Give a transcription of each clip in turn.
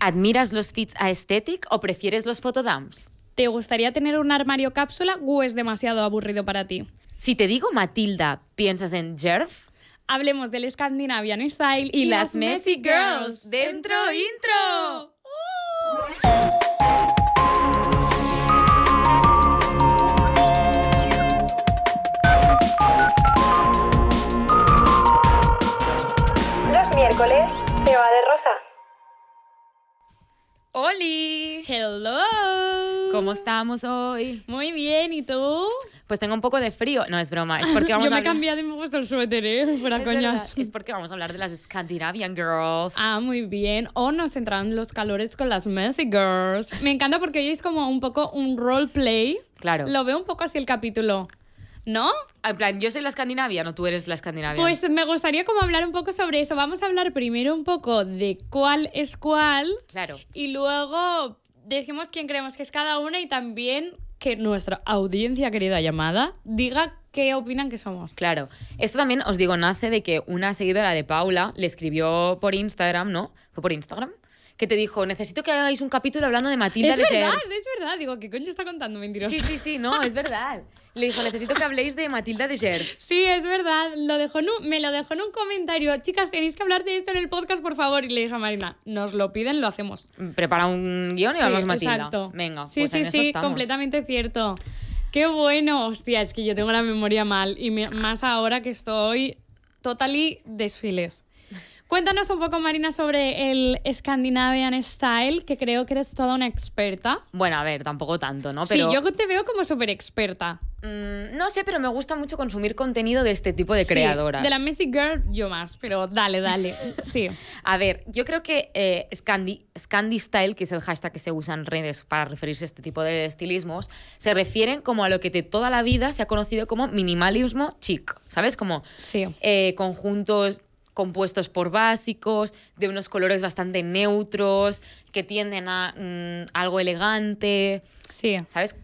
¿Admiras los fits aesthetic o prefieres los photodumps? ¿Te gustaría tener un armario cápsula o es demasiado aburrido para ti? Si te digo Matilda, ¿piensas en Jerf? Hablemos del Scandinavian Style y, las, messy Girls. ¡Dentro intro! ¡Oh! Oli. Hello. ¿Cómo estamos hoy? Muy bien, ¿y tú? Pues tengo un poco de frío. No, es broma. Es porque vamos Yo me he cambiado y me he puesto el suéter, ¿eh? es Es porque vamos a hablar de las Scandinavian Girls. Ah, muy bien. O nos entran los calores con las Messy Girls. Me encanta porque hoy es como un poco un roleplay. Claro. Lo veo un poco así el capítulo. ¿No? En plan, yo soy la escandinavia, no tú eres la escandinavia. Pues me gustaría como hablar un poco sobre eso. Vamos a hablar primero un poco de cuál es cuál. Claro. Y luego decimos quién creemos que es cada una y también que nuestra audiencia querida llamada diga qué opinan que somos. Claro. Esto también, os digo, nace de que una seguidora de Paula le escribió por Instagram, ¿no? ¿Fue por Instagram? que te dijo, necesito que hagáis un capítulo hablando de Matilda. de Es verdad, es verdad. Digo, ¿qué coño está contando Mentiroso. Sí, sí, sí, no, es verdad. Le dijo, necesito que habléis de Matilda de Ger. Sí, es verdad. Lo dejó me lo dejó en un comentario. Chicas, tenéis que hablar de esto en el podcast, por favor. Y le dije a Marina, nos lo piden, lo hacemos. Prepara un guión y sí, Matilda. Exacto. Venga, Sí, pues sí, en sí, completamente cierto. Qué bueno, hostia, es que yo tengo la memoria mal y más ahora que estoy totally desfiles. Cuéntanos un poco, Marina, sobre el Scandinavian Style, que creo que eres toda una experta. Bueno, a ver, tampoco tanto, ¿no? Pero... Sí, yo te veo como súper experta. Mm, no sé, pero me gusta mucho consumir contenido de este tipo de sí, creadoras. De la Messy Girl, yo más, pero dale, dale. sí. A ver, yo creo que eh, Scandi, Style, que es el hashtag que se usa en redes para referirse a este tipo de estilismos, se refieren como a lo que de toda la vida se ha conocido como minimalismo chic, ¿sabes? Como sí. Eh, conjuntos compuestos por básicos, de unos colores bastante neutros, que tienden a mm, algo elegante. Sí. ¿Sabes?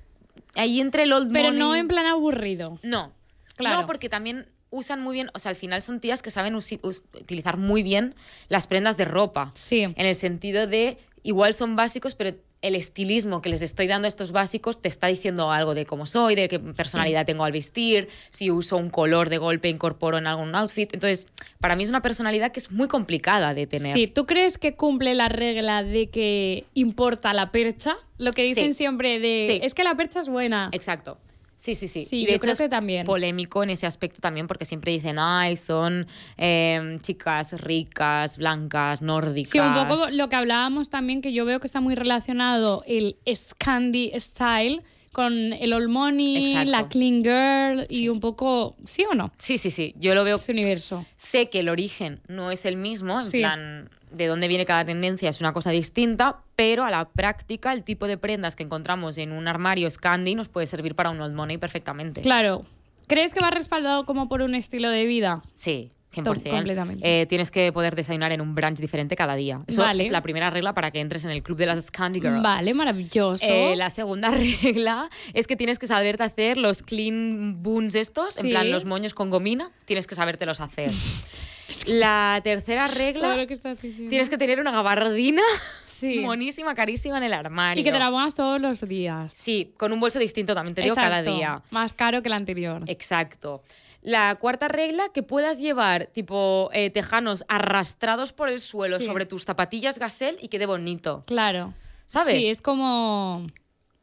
Ahí entre el old Pero no en plan aburrido. No. Claro. No, porque también usan muy bien, o sea, al final son tías que saben utilizar muy bien las prendas de ropa. Sí. En el sentido de, igual son básicos, pero el estilismo que les estoy dando a estos básicos te está diciendo algo de cómo soy, de qué personalidad tengo al vestir, si uso un color de golpe incorporo en algún outfit. Entonces, para mí es una personalidad que es muy complicada de tener. Sí, ¿tú crees que cumple la regla de que importa la percha? Lo que dicen siempre de es que la percha es buena. Exacto. Sí, sí, sí. y de hecho creo también. Polémico en ese aspecto también, porque siempre dicen, ay, son em, chicas ricas, blancas, nórdicas. Sí, un poco lo que hablábamos también, que yo veo que está muy relacionado el Scandi Style con el All la Clean Girl y un poco, ¿sí o no? Sí, sí, sí, yo lo veo. Ese universo. Sé que el origen no es el mismo, en plan de dónde viene cada tendencia es una cosa distinta, pero a la práctica el tipo de prendas que encontramos en un armario Scandi nos puede servir para un old money perfectamente. Claro. ¿Crees que va respaldado como por un estilo de vida? Sí. 100%. Completamente. Eh, tienes que poder desayunar en un brunch diferente cada día. Eso es la primera regla para que entres en el club de las Scandi Girls. Vale, maravilloso. Eh, la segunda regla es que tienes que saberte hacer los clean boons estos, en plan los moños con gomina, tienes que sabértelos hacer. la tercera regla, tienes que tener una gabardina sí. monísima, carísima en el armario. Y que te la pongas todos los días. Sí, con un bolso distinto también, te digo, cada día. Más caro que el anterior. Exacto. La cuarta regla, que puedas llevar tipo eh, tejanos arrastrados por el suelo sobre tus zapatillas gasel y quede bonito. Claro. ¿Sabes? Sí, es como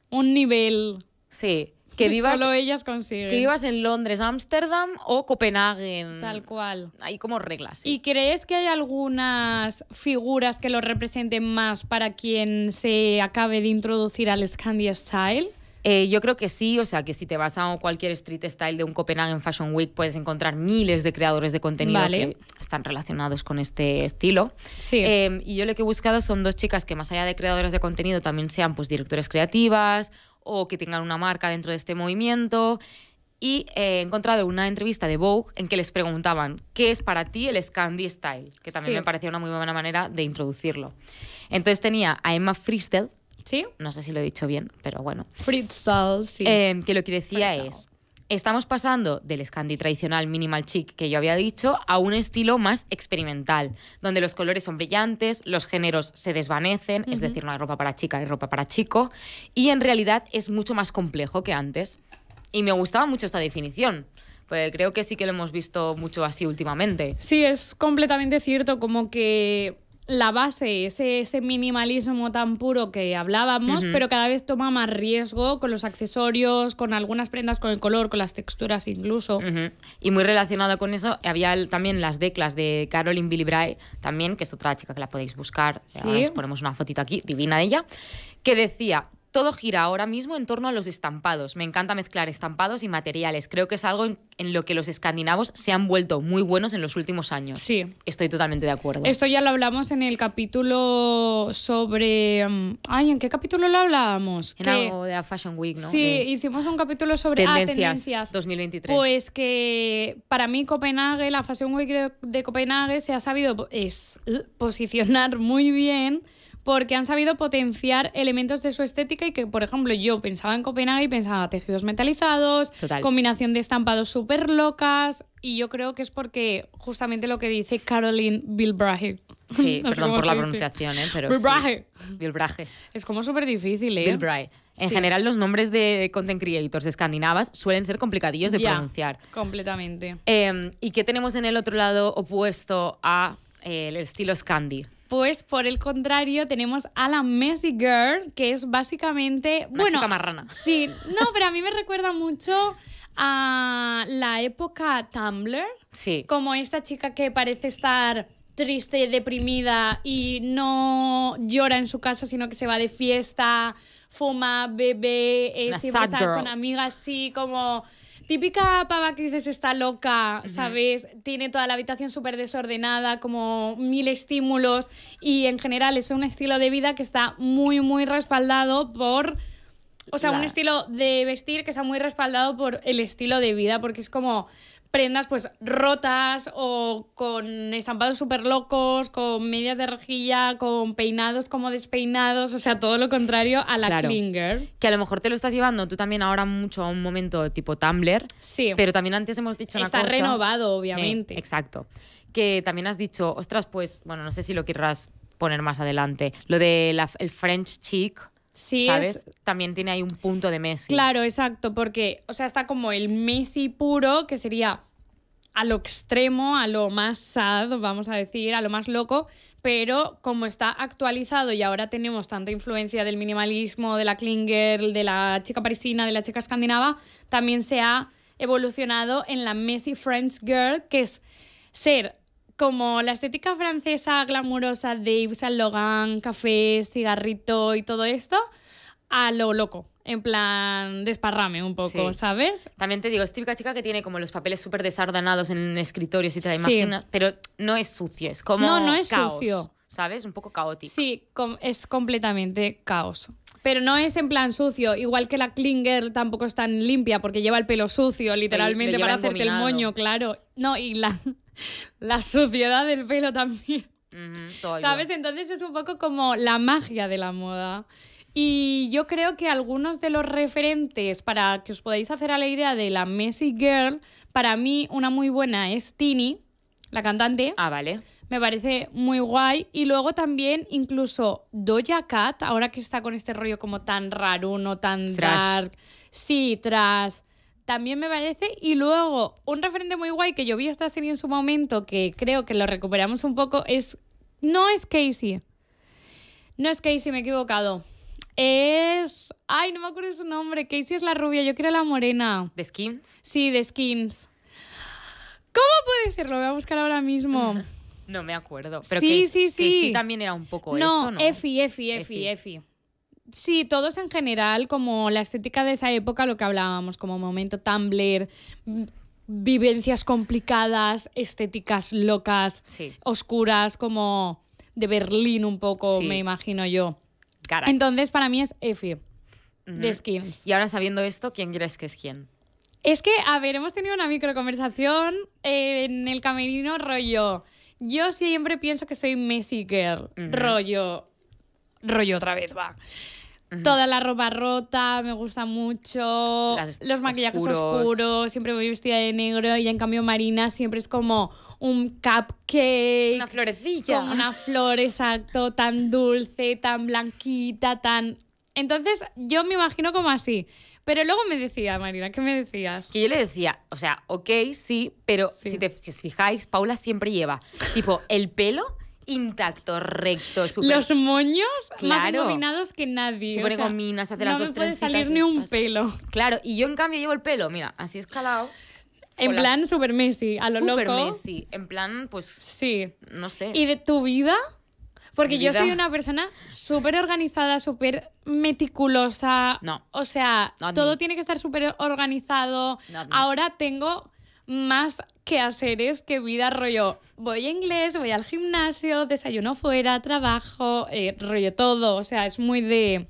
un nivel. Sí que vivas. Solo ellas consiguen. Que vivas en Londres, Ámsterdam o Copenhague. Tal cual. Hay como reglas. ¿Y crees que hay algunas figuras que lo representen más para quien se acabe de introducir al Scandi Style? Eh, yo creo que sí, o sea, que si te vas a cualquier street style de un Copenhagen Fashion Week puedes encontrar miles de creadores de contenido que están relacionados con este estilo. Sí. Eh, y yo lo que he buscado son dos chicas que más allá de creadoras de contenido también sean pues directores creativas o que tengan una marca dentro de este movimiento. Y eh, he encontrado una entrevista de Vogue en que les preguntaban, ¿qué es para ti el Scandi Style? Que también me parecía una muy buena manera de introducirlo. Entonces tenía a Emma Fristel, ¿Sí? no sé si lo he dicho bien, pero bueno. sí. Eh, que lo que decía es, Estamos pasando del Scandi tradicional minimal chic que yo había dicho a un estilo más experimental, donde los colores son brillantes, los géneros se desvanecen, es decir, no hay ropa para chica, y ropa para chico, y en realidad es mucho más complejo que antes. Y me gustaba mucho esta definición. Pues creo que sí que lo hemos visto mucho así últimamente. Sí, es completamente cierto, como que la base, ese, ese minimalismo tan puro que hablábamos, pero cada vez toma más riesgo con los accesorios, con algunas prendas, con el color, con las texturas incluso. Y muy relacionado con eso, había también las declas de Caroline Billy Bray, también, que es otra chica que la podéis buscar, ponemos una fotito aquí, divina ella, que decía todo gira ahora mismo en torno a los estampados. Me encanta mezclar estampados y materiales. Creo que es algo en, lo que los escandinavos se han vuelto muy buenos en los últimos años. Sí. Estoy totalmente de acuerdo. Esto ya lo hablamos en el capítulo sobre... Mm, ay, ¿en qué capítulo lo hablábamos? En algo de la Fashion Week, ¿no? Sí, hicimos un capítulo sobre ah, tendencias, tendencias, 2023. Pues que para mí Copenhague, la Fashion Week de, de Copenhague se ha sabido es, pues, eh, posicionar muy bien porque han sabido potenciar elementos de su estética y que, por ejemplo, yo pensaba en Copenhague y pensaba tejidos metalizados, combinación de estampados súper locas, y yo creo que es porque justamente lo que dice Caroline Bilbrahe. Sí, perdón por la pronunciación, ¿eh? pero Es como súper difícil, ¿eh? En general, los nombres de content creators escandinavas suelen ser complicadillos de pronunciar. Completamente. Em, ¿Y qué tenemos en el otro lado opuesto al eh, estilo Scandi? Pues por el contrario, tenemos a la Messy Girl, que es básicamente. Una bueno, Sí, no, pero a mí me recuerda mucho a la época Tumblr. Sí. Como esta chica que parece estar triste, deprimida y no llora en su casa, sino que se va de fiesta, fuma, bebe, eh, va siempre está con amigas así como Típica pava que dices está loca, ¿sabes? Tiene toda la habitación súper desordenada, como mil estímulos y en general es un estilo de vida que está muy, muy respaldado por... O sea, un estilo de vestir que está muy respaldado por el estilo de vida, porque es como, prendas pues rotas o con estampados súper locos, con medias de rejilla, con peinados como despeinados, o sea, todo lo contrario a la claro. Que a lo mejor te lo estás llevando tú también ahora mucho a un momento tipo Tumblr, sí. pero también antes hemos dicho una Está renovado, obviamente. exacto. Que también has dicho, ostras, pues, bueno, no sé si lo querrás poner más adelante, lo del el French chic. Sí, ¿sabes? También tiene ahí un punto de Messi. Claro, exacto, porque, o sea, está como el Messi puro, que sería a lo extremo, a lo más sad, vamos a decir, a lo más loco, pero como está actualizado y ahora tenemos tanta influencia del minimalismo, de la clean girl, de la chica parisina, de la chica escandinava, también se ha evolucionado en la Messi French Girl, que es ser como la estética francesa glamurosa de Yves Saint Laurent, café, cigarrito y todo esto, a lo loco. En plan, desparrame un poco, ¿sabes? También te digo, es típica chica que tiene como los papeles súper desordenados en escritorios y te imaginas, pero no es sucio, es como. No, no es caos, ¿Sabes? Un poco caótico. Sí, es completamente caos. Pero no es en plan sucio, igual que la Klinger tampoco es tan limpia porque lleva el pelo sucio, literalmente, para hacerte el moño, claro. No, y la, la suciedad del pelo también. ¿Sabes? Entonces es un poco como la magia de la moda. Y yo creo que algunos de los referentes para que os podáis hacer a la idea de la messy Girl, para mí una muy buena es Tini, la cantante. Ah, vale. Me parece muy guay. Y luego también incluso Doja Cat, ahora que está con este rollo como tan raro, no tan dark. Sí, tras también me parece. Y luego, un referente muy guay que yo vi esta serie en su momento, que creo que lo recuperamos un poco, es. No es Casey. No es Casey, me he equivocado. Es. Ay, no me acuerdo su nombre. Casey es la rubia, yo quiero la morena. ¿De Skins? Sí, de Skins. ¿Cómo puede ser? Lo voy a buscar ahora mismo. no me acuerdo. Pero sí, sí, sí. también era un poco ¿no? Effie, Effie, Effie, Effie. Sí, todos en general, como la estética de esa época, lo que hablábamos, como momento Tumblr, mm, vivencias complicadas, estéticas locas, oscuras, como de Berlín un poco, me imagino yo. Entonces, para mí es Efi, de Skins. Y ahora sabiendo esto, ¿quién crees que es quién? Es que, a ver, hemos tenido una microconversación en el camerino rollo. Yo siempre pienso que soy Messi Girl, rollo. Rollo otra vez, va. Toda la ropa rota, me gusta mucho. los maquillajes oscuros. siempre voy vestida de negro y en cambio Marina siempre es como un cupcake. Una florecilla. una flor, exacto, tan dulce, tan blanquita, tan... Entonces yo me imagino como así. Pero luego me decía, Marina, ¿qué me decías? Que yo le decía, o sea, ok, sí, pero Si, te, si os fijáis, Paula siempre lleva, tipo, el pelo intacto, recto, súper. Los moños más Claro. que nadie. Súper o las no dos puede salir ni un pelo. Claro, y yo en cambio llevo el pelo, mira, así escalado. En plan super Messi, a lo Súper loco. Messi. En plan, pues, Sí. no sé. ¿Y de tu vida? Porque yo soy una persona súper organizada, súper meticulosa. No. O sea, todo tiene que estar súper organizado. Ahora tengo más que hacer es que vida rollo. Voy a inglés, voy al gimnasio, desayuno fuera, trabajo, eh, rollo todo. O sea, es muy de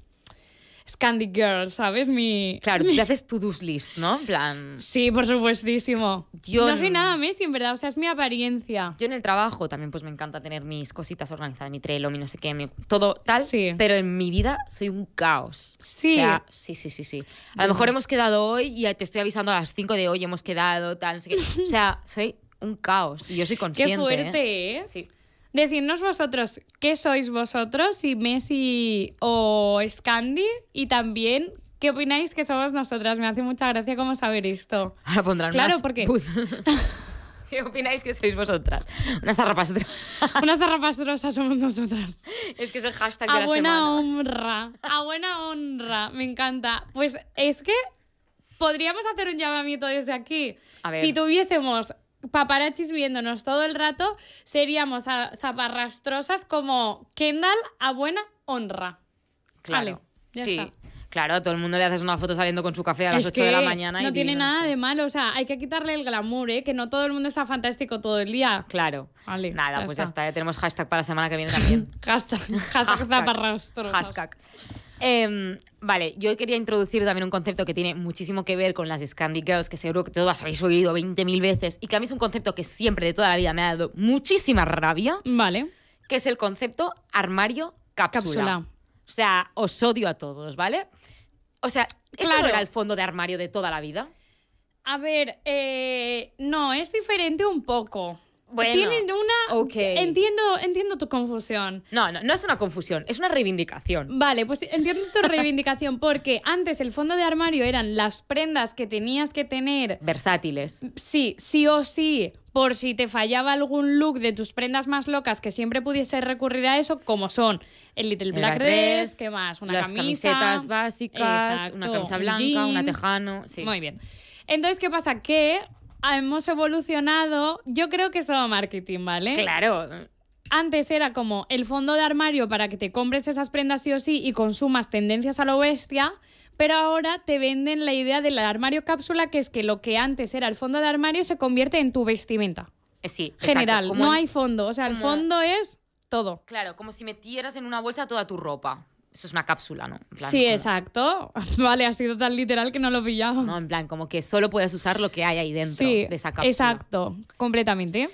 Candy Girl, ¿sabes? Mi... Claro, tú te haces to-dos list, ¿no? En plan... Sí, por supuestísimo. Yo... No soy nada Messi, en verdad, o sea, es mi apariencia. Yo en el trabajo también pues me encanta tener mis cositas organizadas, mi trello, mi no sé qué, mi... todo tal, sí. pero en mi vida soy un caos. Sí. O sea, sí, sí, sí, sí. A lo mejor hemos quedado hoy y te estoy avisando a las 5 de hoy, hemos quedado, tal, no sé qué. O sea, soy un caos y yo soy consciente. Qué ¿eh? fuerte, ¿eh? Sí. Decidnos vosotros qué sois vosotros, si Messi o Scandi, y también ¿Qué opináis que somos nosotras? Me hace mucha gracia cómo saber esto. Ahora pondrán Claro, más porque... ¿Qué opináis que sois vosotras? Unas zarrapastrosas. Unas somos nosotras. Es que es el hashtag de la buena honra. A buena honra. Me encanta. Pues es que podríamos hacer un llamamiento desde aquí. A ver. Si tuviésemos paparachis viéndonos todo el rato, seríamos zaparrastrosas como Kendall a buena honra. Claro. sí. Claro, todo el mundo le haces una foto saliendo con su café a las 8 de la mañana. no tiene nada de malo, o sea, hay que quitarle el glamour, ¿eh? que no todo el mundo está fantástico todo el día. Claro. nada, pues ya está, tenemos hashtag para la semana que viene también. hashtag, hashtag. Em, vale, yo quería introducir también un concepto que tiene muchísimo que ver con las Scandi Girls, que seguro que todas habéis oído 20.000 veces, y que a mí es un concepto que siempre de toda la vida me ha dado muchísima rabia. Vale. Que es el concepto armario cápsula. O sea, os odio a todos, ¿vale? O sea, ¿eso claro. era el fondo de armario de toda la vida? A ver, eh, no, es diferente un poco. Bueno, tienen una. Entiendo, entiendo tu confusión. No, no, no es una confusión, es una reivindicación. Vale, pues entiendo tu reivindicación porque antes el fondo de armario eran las prendas que tenías que tener. Versátiles. Sí, sí o sí. Por si te fallaba algún look de tus prendas más locas, que siempre pudiese recurrir a eso, como son el Little Black, Dress, ¿qué más? Una las camisa. camisetas básicas, una camisa blanca, una tejano. Muy bien. Entonces, ¿qué pasa? Que hemos evolucionado. Yo creo que es todo marketing, ¿vale? Claro. Antes era como el fondo de armario para que te compres esas prendas sí o sí y consumas tendencias a lo bestia, pero ahora te venden la idea del armario cápsula, que es que lo que antes era el fondo de armario se convierte en tu vestimenta. Eh, sí. General, no hay fondo, o sea, el fondo es todo. Claro, como si metieras en una bolsa toda tu ropa eso es una cápsula, ¿no? sí, exacto. Vale, ha sido tan literal que no lo pillado. No, en plan, como que solo puedes usar lo que hay ahí dentro de esa cápsula. Exacto, completamente.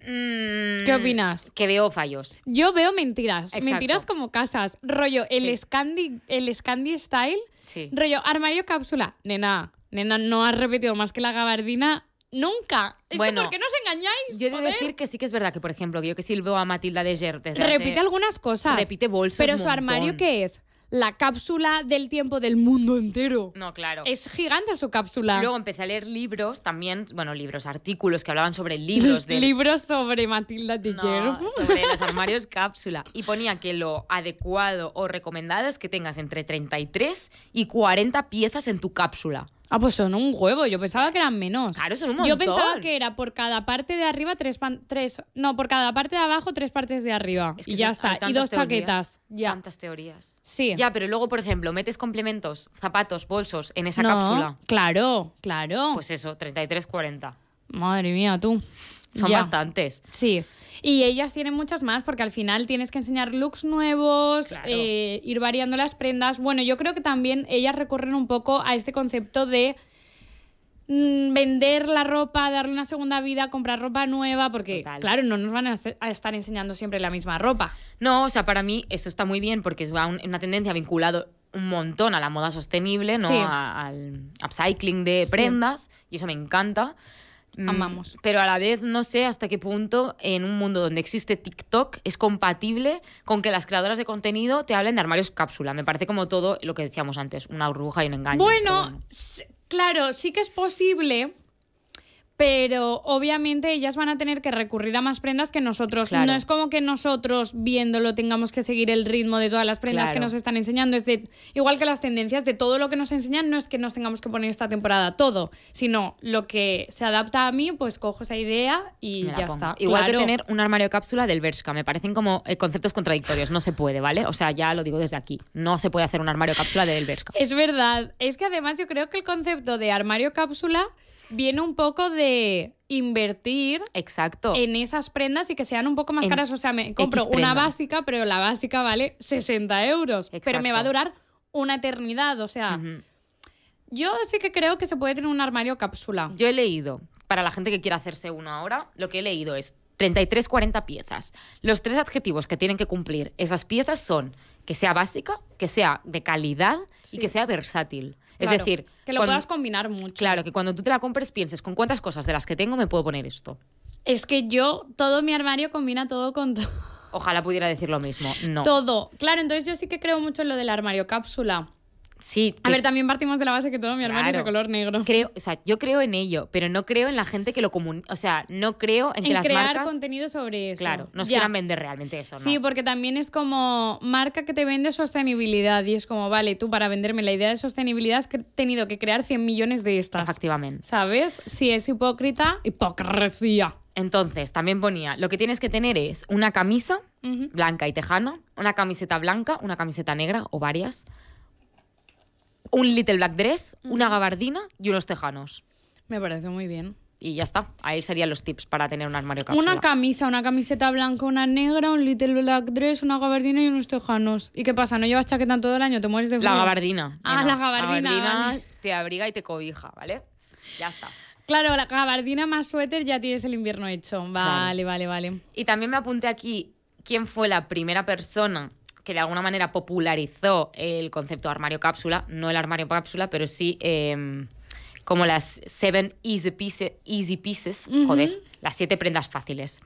Mm, ¿Qué opinas? Que veo fallos. Yo veo mentiras. Mentiras como casas. Rollo, el Scandi, el Scandi style. Sí. Rollo, armario cápsula. Nena, nena, no has repetido más que la gabardina Nunca. Es que ¿por qué nos engañáis? Yo debo decir que sí que es verdad que, por ejemplo, yo que silbo a Matilda de Ger Repite algunas cosas. Repite bolsas. Pero su armario, ¿qué es? La cápsula del tiempo del mundo entero. No, claro. Es gigante su cápsula. Luego empecé a leer libros también, bueno, libros, artículos que hablaban sobre libros. De... libros sobre Matilda de no, sobre los armarios cápsula. Y ponía que lo adecuado o recomendado es que tengas entre 33 y 40 piezas en tu cápsula. Ah, pues son un huevo. Yo pensaba que eran menos. Claro, son un montón. Yo pensaba que era por cada parte de arriba tres... tres no, por cada parte de abajo tres partes de arriba. y ya está. Y dos chaquetas. Tantas teorías. Sí. Ya, pero luego, por ejemplo, metes complementos, zapatos, bolsos en esa cápsula. Claro, claro. Pues eso, 33, 40. Madre mía, tú son bastantes. Sí. Y ellas tienen muchas más porque al final tienes que enseñar looks nuevos, eh, ir variando las prendas. Bueno, yo creo que también ellas recurren un poco a este concepto de mm, vender la ropa, darle una segunda vida, comprar ropa nueva, porque claro, no nos van a, estar enseñando siempre la misma ropa. No, o sea, para mí eso está muy bien porque es una tendencia vinculada un montón a la moda sostenible, ¿no? al upcycling de prendas y eso me encanta. Mm. amamos. Pero a la vez no sé hasta qué punto en un mundo donde existe TikTok es compatible con que las creadoras de contenido te hablen de armarios cápsula. Me parece como todo lo que decíamos antes, una burbuja y un engaño. Bueno, claro, sí que es posible pero obviamente ellas van a tener que recurrir a más prendas que nosotros. No es como que nosotros viéndolo tengamos que seguir el ritmo de todas las prendas que nos están enseñando. Es de, igual que las tendencias de todo lo que nos enseñan, no es que nos tengamos que poner esta temporada todo, sino lo que se adapta a mí, pues cojo esa idea y ya está. Igual que tener un armario cápsula del Bershka. Me parecen como eh, conceptos contradictorios. No se puede, ¿vale? O sea, ya lo digo desde aquí. No se puede hacer un armario cápsula del Bershka. Es verdad. Es que además yo creo que el concepto de armario cápsula viene un poco de invertir Exacto. en esas prendas y que sean un poco más caras. O sea, me compro una básica, pero la básica vale 60 euros. Pero me va a durar una eternidad. O sea, yo sí que creo que se puede tener un armario cápsula. Yo he leído, para la gente que quiera hacerse uno ahora, lo que he leído es 33-40 piezas. Los tres adjetivos que tienen que cumplir esas piezas son que sea básica, que sea de calidad y que sea versátil. es decir, que lo puedas combinar mucho. Claro, que cuando tú te la compres pienses con cuántas cosas de las que tengo me puedo poner esto. Es que yo todo mi armario combina todo con todo. Ojalá pudiera decir lo mismo. No. Todo. Claro, entonces yo sí que creo mucho en lo del armario cápsula. A ver, también partimos de la base que todo mi armario es de color negro. Creo, yo creo en ello, pero no creo en la gente que lo comunica. O sea, no creo en, que las crear contenido sobre eso. Claro, nos quieran vender realmente eso, Sí, porque también es como marca que te vende sostenibilidad y es como, vale, tú para venderme la idea de sostenibilidad has tenido que crear 100 millones de estas. Efectivamente. ¿Sabes? Si es hipócrita, hipocresía. Entonces, también ponía, lo que tienes que tener es una camisa blanca y tejana, una camiseta blanca, una camiseta negra o varias, un Little Black Dress, una gabardina y unos tejanos. Me parece muy bien. Y ya está. Ahí serían los tips para tener un armario cápsula. Una camisa, una camiseta blanca, una negra, un little black dress, una gabardina y unos tejanos. ¿Y qué pasa? ¿No llevas chaqueta todo el año? ¿Te mueres de frío? Ah, la gabardina. Ah, la gabardina. La gabardina te abriga y te cobija, ¿vale? Ya está. Claro, la gabardina más suéter ya tienes el invierno hecho. Vale, vale, vale. Y también me apunté aquí quién fue la primera persona que de alguna manera popularizó el concepto de armario cápsula, no el armario cápsula, pero sí em, como las seven easy, pieces, joder, las siete prendas fáciles,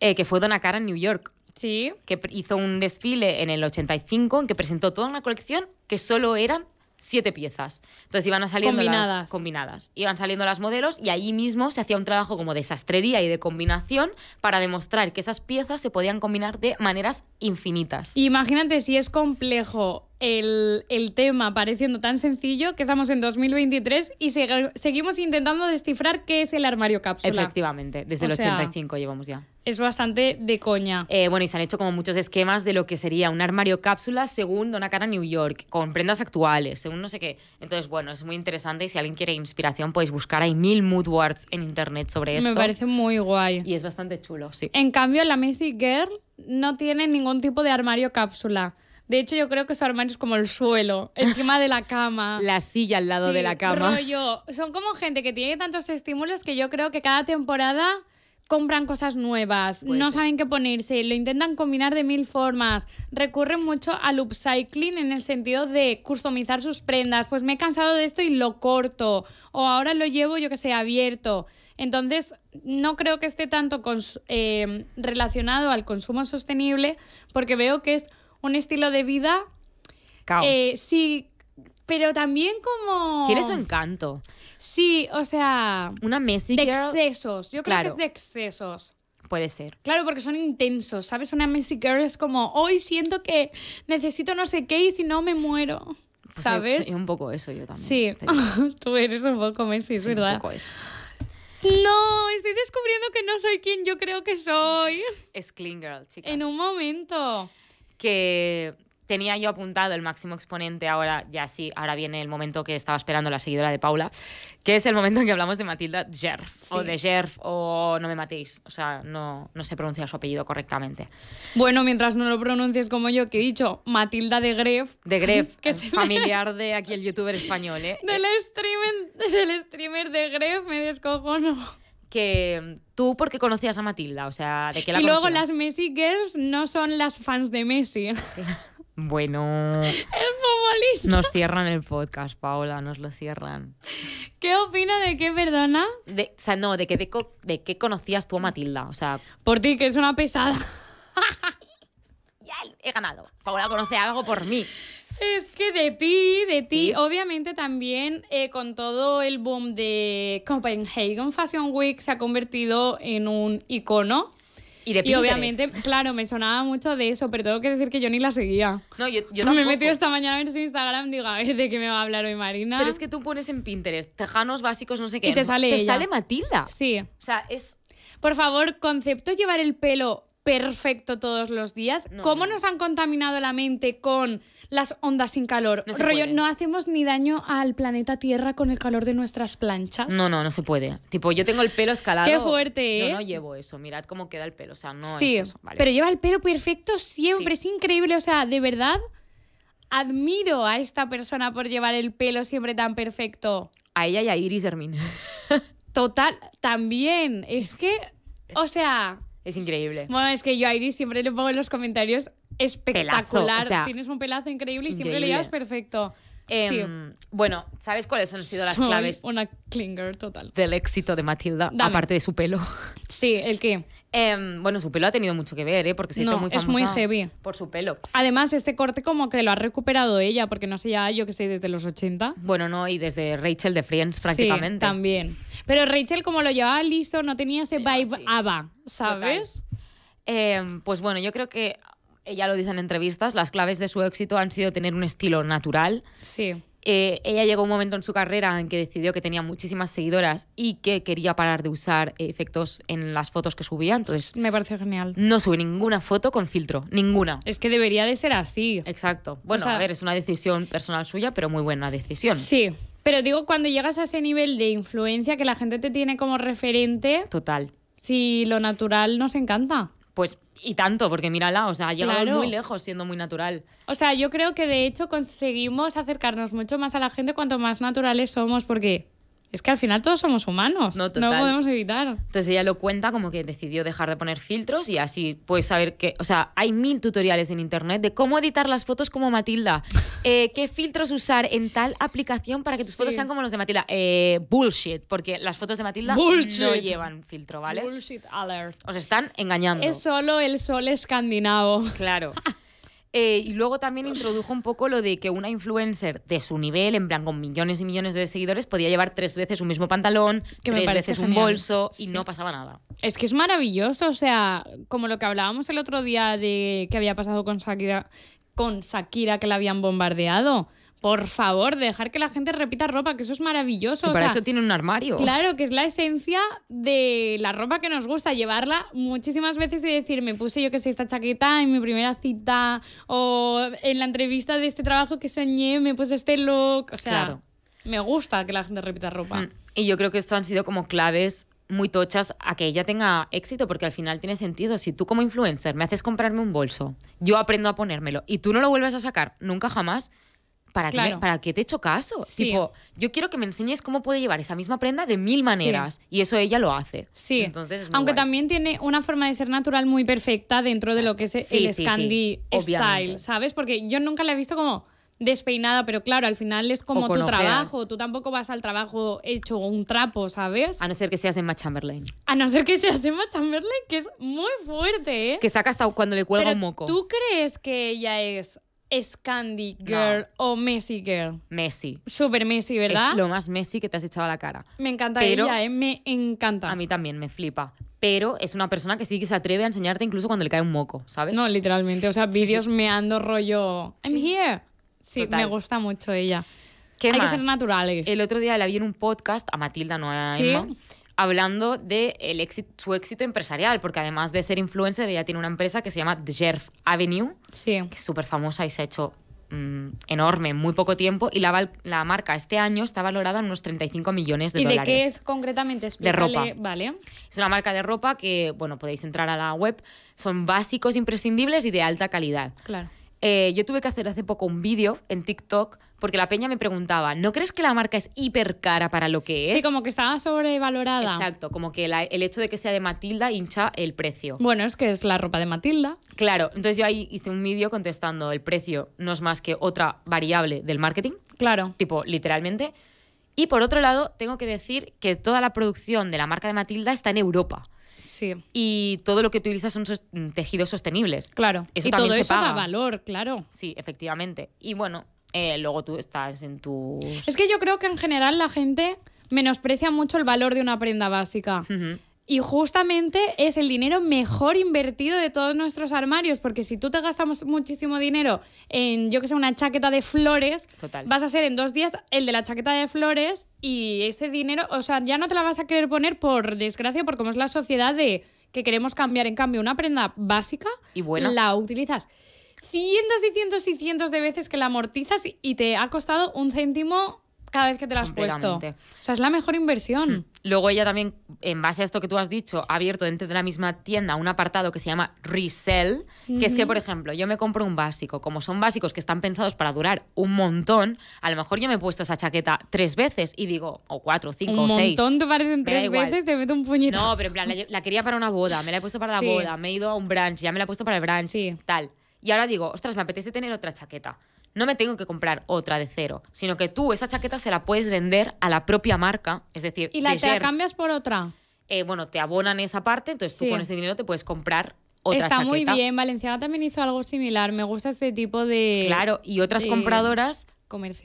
eh, que fue Donna Cara en New York. Sí. Que hizo un desfile en el 85 en que presentó toda una colección que solo eran siete piezas. Entonces iban saliendo las combinadas. Iban saliendo las modelos y allí mismo se hacía un trabajo como de sastrería y de combinación para demostrar que esas piezas se podían combinar de maneras infinitas. Imagínate si es complejo el, tema pareciendo tan sencillo que estamos en 2023 y seguimos intentando descifrar qué es el armario cápsula. Efectivamente, desde el 85 llevamos ya. Es bastante de coña. Eh, bueno, y se han hecho como muchos esquemas de lo que sería un armario cápsula según Dona Cara New York, con prendas actuales, según no sé qué. Entonces, bueno, es muy interesante y si alguien quiere inspiración podéis pues buscar. Hay mil mood words en internet sobre esto. Me parece muy guay. Y es bastante chulo, sí. En cambio, la Missy Girl no tiene ningún tipo de armario cápsula. De hecho, yo creo que su armario es como el suelo, encima de la cama. La silla al lado de la cama. yo Son como gente que tiene tantos estímulos que yo creo que cada temporada compran cosas nuevas, no saben qué ponerse, lo intentan combinar de mil formas, recurren mucho al upcycling en el sentido de customizar sus prendas, pues me he cansado de esto y lo corto, o ahora lo llevo yo que sé abierto. Entonces, no creo que esté tanto eh, relacionado al consumo sostenible porque veo que es un estilo de vida. Caos. Eh, sí, pero también como. Tienes un encanto. Sí, o sea. Una Messi De excesos. Yo creo que es de excesos. Puede ser. Claro, porque son intensos, ¿sabes? Una Messi Girl es como, hoy siento que necesito no sé qué y si no me muero. Pues ¿Sabes? un poco eso yo también. Sí, tú eres un poco Messi, verdad. Un poco eso. No, estoy descubriendo que no soy quien yo creo que soy. Es Clean Girl, chicas. En un momento que tenía yo apuntado el máximo exponente ahora, ya sí, ahora viene el momento que estaba esperando la seguidora de Paula, que es el momento en que hablamos de Matilda Gerf, o de Gerf, o no me matéis, o sea, no, no sé pronunciar su apellido correctamente. Bueno, mientras no lo pronuncies como yo, que he dicho, Matilda de Gref. De Gref, que es familiar de aquí el youtuber español, ¿eh? Del streamer, del streamer de Gref, me descojono que mm, tú porque conocías a Matilda, o sea, de que la Y luego las Messi Girls no son las fans de Messi. Bueno. El futbolista. Nos cierran el podcast, Paola, nos lo cierran. ¿Qué opina de qué, perdona? o sea, no, de qué de, qué conocías tú a Matilda, o sea. Por ti, que es una pesada. ya he ganado. Paola conoce algo por mí. Es que de ti, de ti, obviamente también eh, con todo el boom de Copenhagen Fashion Week se ha convertido en un icono. Y, de y obviamente, claro, me sonaba mucho de eso, pero tengo que decir que yo ni la seguía. No, yo, yo me he metido esta mañana en su Instagram, digo, a ver de qué me va a hablar hoy Marina. Pero es que tú pones en Pinterest tejanos básicos, no sé qué. Y te sale ¿Te sale Matilda. Sí. O sea, es... Por favor, concepto llevar el pelo perfecto todos los días. ¿Cómo nos han contaminado la mente con las ondas sin calor? No Rollo, no hacemos ni daño al planeta Tierra con el calor de nuestras planchas. No, no, no se puede. Tipo, yo tengo el pelo escalado. Qué fuerte, Yo no ¿eh? llevo eso. Mirad cómo queda el pelo. O sea, no sí, es eso. Pero lleva el pelo perfecto siempre. Es increíble. O sea, de verdad. Admiro a esta persona por llevar el pelo siempre tan perfecto. A ella y a Iris Hermine. Total, también. Es que, o sea, es increíble. Bueno, es que yo a Iris siempre le pongo en los comentarios espectacular. Tienes un pelazo increíble y siempre increíble. le llevas perfecto. Em, bueno, ¿sabes cuáles han sido las claves? Una clinger total. Del éxito de Matilda, aparte de su pelo. Sí, el qué. Em, bueno, su pelo ha tenido mucho que ver, ¿eh? porque se ha muy es muy heavy. por su pelo. Además, este corte como que lo ha recuperado ella, porque no sé, ya yo que sé, desde los 80. Bueno, no, y desde Rachel de Friends prácticamente. Sí, también. Pero Rachel como lo llevaba liso, no tenía ese vibe Ava, ¿sabes? Em, pues bueno, yo creo que ella lo dice en entrevistas, las claves de su éxito han sido tener un estilo natural. Sí. Eh, ella llegó un momento en su carrera en que decidió que tenía muchísimas seguidoras y que quería parar de usar efectos en las fotos que subía. Entonces, me parece genial. No sube ninguna foto con filtro, ninguna. Es que debería de ser así. Exacto. Bueno, a ver, es una decisión personal suya, pero muy buena decisión. Sí. Pero digo, cuando llegas a ese nivel de influencia que la gente te tiene como referente. Total. Si lo natural nos encanta. Pues y tanto, porque mírala, o sea, ha llegado muy lejos siendo muy natural. O sea, yo creo que de hecho conseguimos acercarnos mucho más a la gente cuanto más naturales somos, porque es que al final todos somos humanos, no, podemos evitar. Entonces ella lo cuenta como que decidió dejar de poner filtros y así puedes saber que, o sea, hay mil tutoriales en internet de cómo editar las fotos como Matilda, eh, qué filtros usar en tal aplicación para que tus fotos sean como los de Matilda. Eh, bullshit, porque las fotos de Matilda no llevan filtro, ¿vale? Bullshit alert. Os están engañando. Es solo el sol escandinavo. Claro. Eh, y luego también introdujo un poco lo de que una influencer de su nivel, en plan con millones y millones de seguidores, podía llevar tres veces un mismo pantalón, que tres me veces un bolso y no pasaba nada. Es que es maravilloso, o sea, como lo que hablábamos el otro día de que había pasado con Shakira, con Shakira que la habían bombardeado por favor, dejar que la gente repita ropa, que eso es maravilloso. para eso tiene un armario. Claro, que es la esencia de la ropa que nos gusta, llevarla muchísimas veces y decir, me puse yo que sé esta chaqueta en mi primera cita o en la entrevista de este trabajo que soñé, me puse este look. O sea, me gusta que la gente repita ropa. Mm. Y yo creo que esto han sido como claves muy tochas a que ella tenga éxito, porque al final tiene sentido. Si tú como influencer me haces comprarme un bolso, yo aprendo a ponérmelo y tú no lo vuelves a sacar nunca jamás, ¿para, que qué te he hecho caso? Tipo, yo quiero que me enseñes cómo puede llevar esa misma prenda de mil maneras. Y eso ella lo hace. Sí. Entonces Aunque también tiene una forma de ser natural muy perfecta dentro de lo que es el Scandi Style, ¿sabes? Porque yo nunca la he visto como despeinada, pero claro, al final es como tu trabajo, tú tampoco vas al trabajo hecho un trapo, ¿sabes? A no ser que seas Emma Chamberlain. A no ser que seas Emma Chamberlain, que es muy fuerte, ¿eh? Que saca hasta cuando le cuelga un moco. ¿Tú crees que ella es Scandi Girl o Messi Girl. Messi. Super Messi, ¿verdad? Es lo más Messi que te has echado a la cara. Me encanta ella, ¿eh? me encanta. A mí también, me flipa. Pero es una persona que sí que se atreve a enseñarte incluso cuando le cae un moco, ¿sabes? No, literalmente. O sea, vídeos me ando meando rollo. I'm here. Sí, me gusta mucho ella. ¿Qué Hay que ser naturales. El otro día la vi en un podcast, a Matilda, no a ¿Sí? hablando de éxito, su éxito empresarial, porque además de ser influencer, ella tiene una empresa que se llama The Avenue, sí. que es súper famosa y se ha hecho mm, enorme en muy poco tiempo, y la, marca este año está valorada en unos 35 millones de dólares. ¿Y de qué es concretamente? de ropa. Vale. Es una marca de ropa que, bueno, podéis entrar a la web, son básicos, imprescindibles y de alta calidad. Claro. Eh, yo tuve que hacer hace poco un vídeo en TikTok porque la peña me preguntaba, ¿no crees que la marca es hiper cara para lo que es? Sí, como que estaba sobrevalorada. Exacto, como que el hecho de que sea de Matilda hincha el precio. Bueno, es que es la ropa de Matilda. Claro, entonces yo ahí hice un vídeo contestando, el precio no es más que otra variable del marketing. Claro. Tipo, literalmente. Y por otro lado, tengo que decir que toda la producción de la marca de Matilda está en Europa. Y todo lo que utilizas son mm, tejidos sostenibles. Claro. Eso y todo eso da valor, claro. Sí, efectivamente. Y bueno, eh, luego tú estás en tu... Es que yo creo que en general la gente menosprecia mucho el valor de una prenda básica. Y justamente es el dinero mejor invertido de todos nuestros armarios, porque si tú te gastamos muchísimo dinero en, yo que sé, una chaqueta de flores, vas a ser en dos días el de la chaqueta de flores y ese dinero, o sea, ya no te la vas a querer poner por desgracia, porque como es la sociedad de que queremos cambiar. En cambio, una prenda básica la utilizas cientos y cientos y cientos de veces que la amortizas y te ha costado un céntimo cada vez que te la has puesto. O sea, es la mejor inversión. Hmm. Luego ella también, en base a esto que tú has dicho, ha abierto dentro de la misma tienda un apartado que se llama Resell, que es que, por ejemplo, yo me compro un básico. Como son básicos que están pensados para durar un montón, a lo mejor yo me he puesto esa chaqueta tres veces y digo, o cuatro, cinco, seis. Un montón te parecen tres veces, te meto un puñito. No, pero en plan, la, quería para una boda, me la he puesto para la boda, me he ido a un brunch, ya me la he puesto para el brunch, sí. tal. Y ahora digo, ostras, me apetece tener otra chaqueta no me tengo que comprar otra de cero, sino que tú esa chaqueta se la puedes vender a la propia marca, es decir, y la cambias por otra. Eh, bueno, te abonan esa parte, entonces tú con ese dinero te puedes comprar otra Está muy bien, Valenciana también hizo algo similar, me gusta este tipo de... Claro, y otras compradoras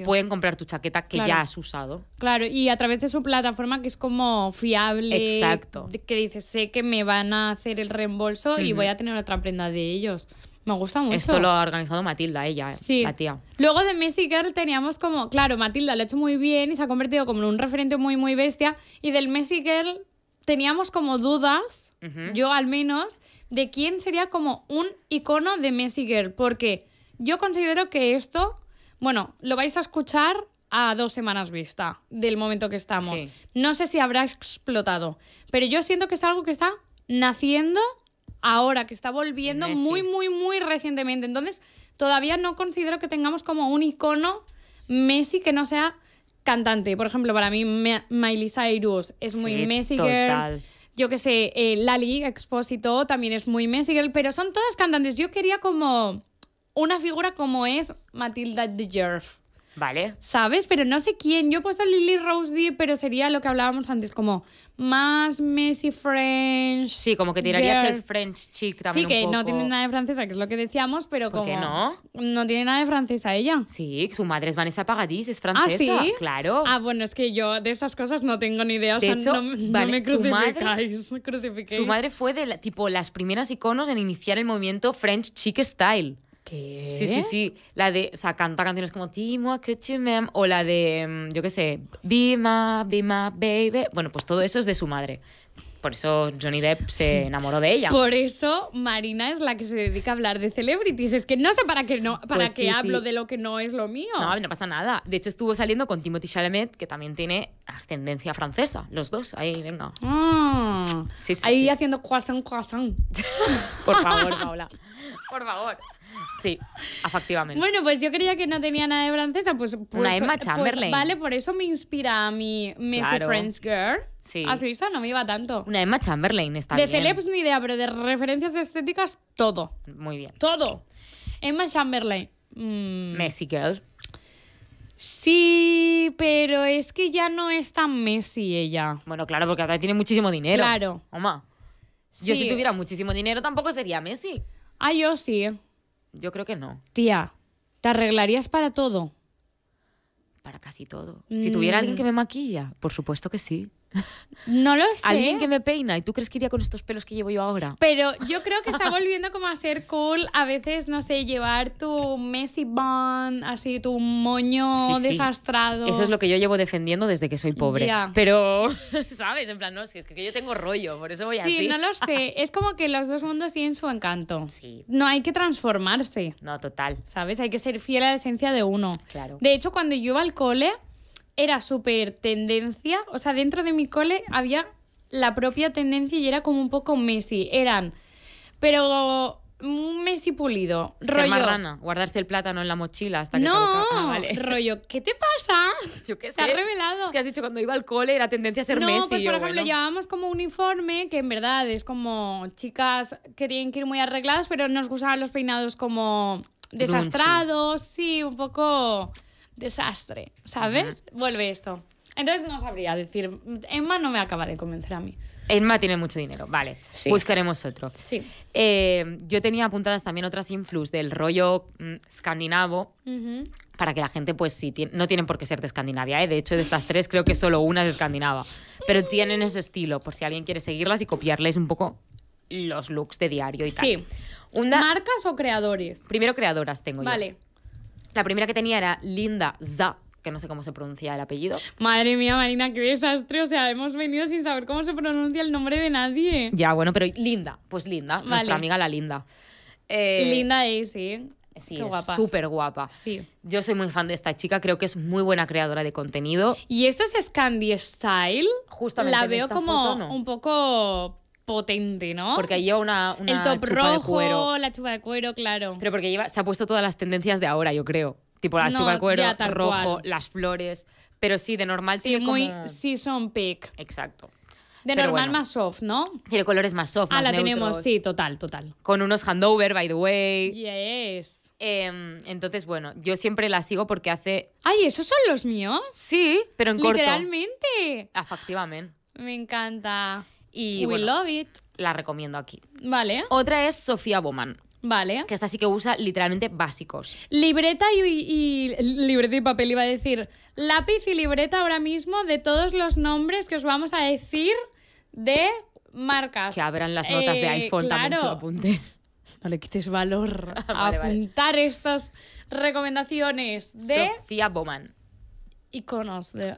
pueden comprar tu chaqueta que ya has usado. Claro, y a través de su plataforma que es como fiable. Exacto. Que dices, sé que me van a hacer el reembolso y voy a tener otra prenda de ellos. Me gusta mucho. Esto lo ha organizado Matilda, ella, eh, sí. la tía. Luego de Messi Girl teníamos como, claro, Matilda lo ha hecho muy bien y se ha convertido como en un referente muy, muy bestia. Y del Messi Girl teníamos como dudas, yo al menos, de quién sería como un icono de Messi Girl. Porque yo considero que esto, bueno, lo vais a escuchar a dos semanas vista del momento que estamos. No sé si habrá explotado, pero yo siento que es algo que está naciendo ahora, que está volviendo muy, muy, muy recientemente. Entonces, todavía no considero que tengamos como un icono Messi que no sea cantante. Por ejemplo, para mí Miley Cyrus es muy Messi Girl. Yo qué sé, eh, Lali Expósito también es muy Messi Girl, pero son todas cantantes. Yo quería como una figura como es Matilda de Jerf. Vale. ¿Sabes? Pero no sé quién. Yo he puesto Lily Rose pero sería lo que hablábamos antes, como más messy French. Sí, como que tiraría hacia el French chic también. Sí, que no tiene nada de francesa, que es lo que decíamos, pero ¿Por como. qué no? No tiene nada de francesa ella. Sí, su madre es Vanessa Pagadís, es ah, francesa. sí. Claro. Ah, bueno, es que yo de esas cosas no tengo ni idea. no, me crucificáis. Su madre, Su madre fue de tipo las primeras iconos en iniciar el movimiento French chic style. Sí, sí, sí. La de, o sea, canta canciones como Timo, o la de, mm, yo qué sé, Be My, Baby. Bueno, pues todo eso es de su madre. Por eso Johnny Depp se enamoró de ella. Por eso Marina es la que se dedica a hablar de celebrities. Es que no sé para qué no, pues para hablo de lo que no es lo mío. No, no pasa nada. De hecho estuvo saliendo con Timothy Chalamet, que también tiene ascendencia francesa. Los dos, ahí venga. Ah. ahí haciendo croissant, croissant. Por favor, Paola. Por favor. Sí, efectivamente. Bueno, pues yo creía que no tenía nada de francesa, pues... pues Una Emma pues, Chamberlain. vale, por eso me inspira a mi Messy Friends French Girl. Sí. ¿Has No me iba tanto. Una Emma Chamberlain está bien. De celebs ni idea, pero de referencias estéticas, todo. Muy bien. Todo. Emma Chamberlain. Mm. Messi Girl. Sí, pero es que ya no es tan Messi ella. Bueno, claro, porque ahora tiene muchísimo dinero. Claro. Oma. Yo si tuviera muchísimo dinero tampoco sería Messi. Ah, yo sí. Yo creo que no. Tía, ¿te arreglarías para todo? Para casi todo. Si mm. tuviera alguien que me maquilla, por supuesto que sí. No lo sé. Alguien que me peina y tú crees que iría con estos pelos que llevo yo ahora. Pero yo creo que está volviendo como a ser cool a veces, no sé, llevar tu messy bun, así tu moño desastrado. Eso es lo que yo llevo defendiendo desde que soy pobre. Pero, ¿sabes? En plan, no, es que yo tengo rollo, por eso voy así. Sí, no lo sé. Es como que los dos mundos tienen su encanto. Sí. No hay que transformarse. No, total. ¿Sabes? Hay que ser fiel a la esencia de uno. Claro. De hecho, cuando yo iba al cole era súper tendencia, o sea, dentro de mi cole había la propia tendencia y era como un poco Messi, eran, pero un Messi pulido, rollo... guardarse el plátano en la mochila hasta que No, ah, vale. rollo, ¿qué te pasa? Yo qué sé. Te has revelado. Es que has dicho cuando iba al cole era tendencia a ser Messi. No, pues por ejemplo, llevábamos como uniforme que en verdad es como chicas querían que ir muy arregladas, pero nos gustaban los peinados como desastrados, sí, un poco desastre, ¿sabes? Vuelve esto. Entonces no sabría decir, Emma no me acaba de convencer a mí. Emma tiene mucho dinero, vale. Buscaremos otro. Sí. Eh, yo tenía apuntadas también otras influx del rollo mm, escandinavo. Para que la gente, pues sí, no tienen por qué ser de Escandinavia. ¿eh? De hecho, de estas tres, creo que solo una es escandinava. Pero tienen ese estilo, por si alguien quiere seguirlas y copiarles un poco los looks de diario y tal. Sí. ¿Marcas o creadores? Primero creadoras tengo yo. Vale. La primera que tenía era Linda Za, que no sé cómo se pronuncia el apellido. Madre mía, Marina, qué desastre. O sea, hemos venido sin saber cómo se pronuncia el nombre de nadie. Ya, bueno, pero Linda, pues Linda, nuestra amiga la Linda. Eh, Linda es, ¿eh? sí. Sí, súper guapa. Sí. Yo soy muy fan de esta chica, creo que es muy buena creadora de contenido. ¿Y esto es Scandi Style? Justamente. La veo como un poco potente, ¿no? Porque lleva una, una El top rojo, de cuero. la chupa de cuero, claro. Pero porque lleva, se ha puesto todas las tendencias de ahora, yo creo. Tipo la chupa de cuero, rojo, las flores. Pero sí, de normal sí, muy season pick. Exacto. De normal más soft, ¿no? Tiene colores más soft, ah, la tenemos, sí, total, total. Con unos handover, by the way. Yes. Eh, entonces, bueno, yo siempre la sigo porque hace. ¡Ay, esos son los míos! Sí, pero en corto. ¡Literalmente! Efectivamente. Me encanta. Y La recomiendo aquí. Vale. Otra es Sofía Bowman. Vale. Que esta sí que usa literalmente básicos. Libreta y, libreta y papel iba a decir. Lápiz y libreta ahora mismo de todos los nombres que os vamos a decir de marcas. Que abran las notas de eh, iPhone claro. también No le quites valor a ah, apuntar estas recomendaciones de Sofía Bowman. Iconos de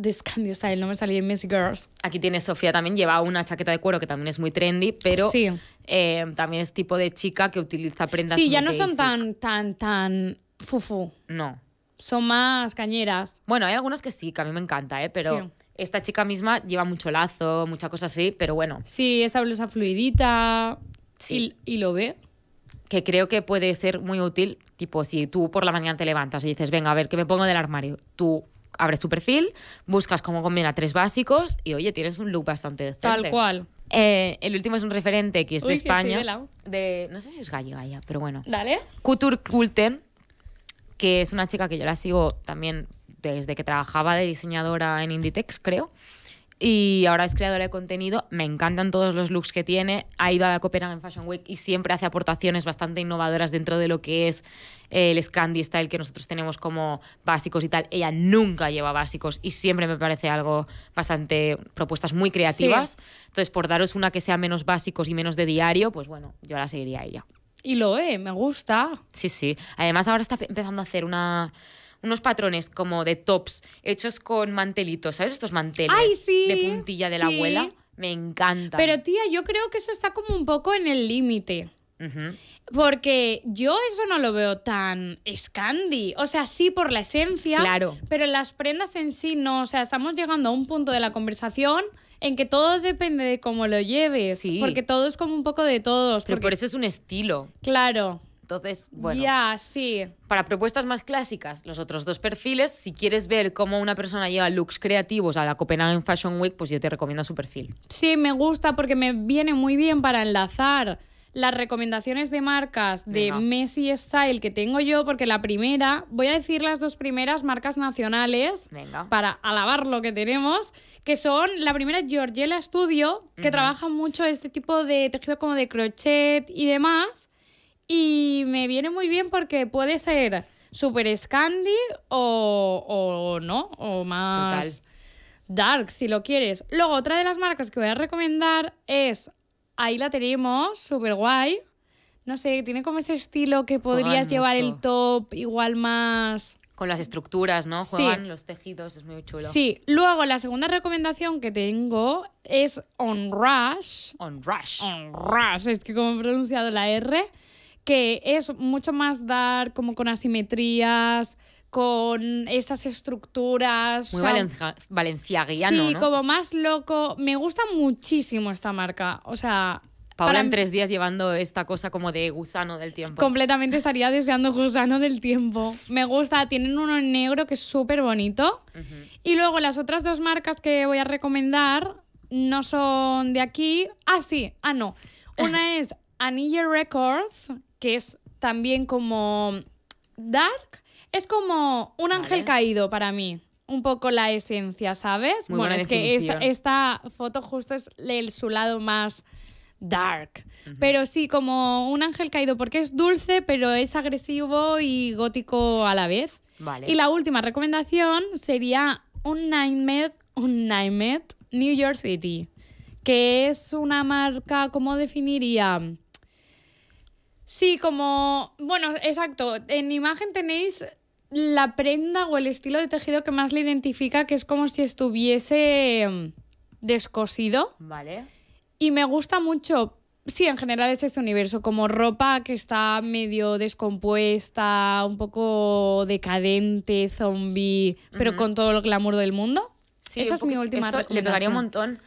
This Candy Style, no me salía Miss Girls. Aquí tiene Sofía también, lleva una chaqueta de cuero que también es muy trendy, pero sí. Eh, también es tipo de chica que utiliza prendas. Sí, ya no son tan, tan, tan fufu. No. Son más cañeras. Bueno, hay algunas que sí, que a mí me encanta, ¿eh? pero esta chica misma lleva mucho lazo, mucha cosa así, pero bueno. Sí, esta blusa fluidita. Sí. Y, lo ve. Que creo que puede ser muy útil, tipo si tú por la mañana te levantas y dices, venga, a ver, qué me pongo del armario. Tú abres tu perfil, buscas cómo combina tres básicos y oye, tienes un look bastante decente. Tal cual. Eh, el último es un referente que es de España. De, no sé si es gallega pero bueno. Dale. Couture Kulten, que es una chica que yo la sigo también desde que trabajaba de diseñadora en Inditex, creo y ahora es creadora de contenido. Me encantan todos los looks que tiene. Ha ido a la Copenhagen Fashion Week y siempre hace aportaciones bastante innovadoras dentro de lo que es eh, el Scandi Style que nosotros tenemos como básicos y tal. Ella nunca lleva básicos y siempre me parece algo bastante. propuestas muy creativas. Entonces, por daros una que sea menos básicos y menos de diario, pues bueno, yo la seguiría a ella. Y lo he, me gusta. Sí, sí. Además, ahora está empezando a hacer una unos patrones como de tops hechos con mantelitos, ¿sabes? Estos manteles de puntilla de la abuela. Me encanta. Pero tía, yo creo que eso está como un poco en el límite. Porque yo eso no lo veo tan scandy O sea, sí por la esencia. Claro. Pero las prendas en sí no. O sea, estamos llegando a un punto de la conversación en que todo depende de cómo lo lleves. Sí. Porque todo es como un poco de todos. Pero por eso es un estilo. Claro. Entonces, bueno. Ya, sí. Para propuestas más clásicas, los otros dos perfiles, si quieres ver cómo una persona lleva looks creativos a la Copenhagen Fashion Week, pues yo te recomiendo su perfil. Sí, me gusta porque me viene muy bien para enlazar las recomendaciones de marcas de Messi Style que tengo yo, porque la primera, voy a decir las dos primeras marcas nacionales para alabar lo que tenemos, que son la primera Georgiela Studio, que trabaja mucho este tipo de tejido como de crochet y demás. Y me viene muy bien porque puede ser super scandy o, o, no, o más dark si lo quieres. Luego, otra de las marcas que voy a recomendar es, ahí la tenemos, super guay. No sé, tiene como ese estilo que podrías llevar el top igual más... Con las estructuras, ¿no? Juegan los tejidos, es muy chulo. Sí, luego la segunda recomendación que tengo es On Rush. On Rush. Rush, es que como he pronunciado la R que es mucho más dar como con asimetrías, con estas estructuras. Muy o valencia, Sí, como más loco. Me gusta muchísimo esta marca. O sea. Paola en tres días llevando esta cosa como de gusano del tiempo. Completamente estaría deseando gusano del tiempo. Me gusta, tienen uno en negro que es súper bonito. Y luego las otras dos marcas que voy a recomendar no son de aquí. Ah, sí, ah, no. Una es Anilla Records, que es también como dark, es como un ángel caído para mí. Un poco la esencia, ¿sabes? bueno, es que esta, foto justo es el, su lado más dark. Pero sí, como un ángel caído, porque es dulce, pero es agresivo y gótico a la vez. Y la última recomendación sería un Nightmare, un Nightmare New York City, que es una marca, ¿cómo definiría? Sí, como, bueno, exacto. En imagen tenéis la prenda o el estilo de tejido que más le identifica, que es como si estuviese em, descosido. Vale. Y me gusta mucho, sí, en general es este universo, como ropa que está medio descompuesta, un poco decadente, zombie, pero con todo el glamour del mundo. Esa es mi última esto Le pegaría un montón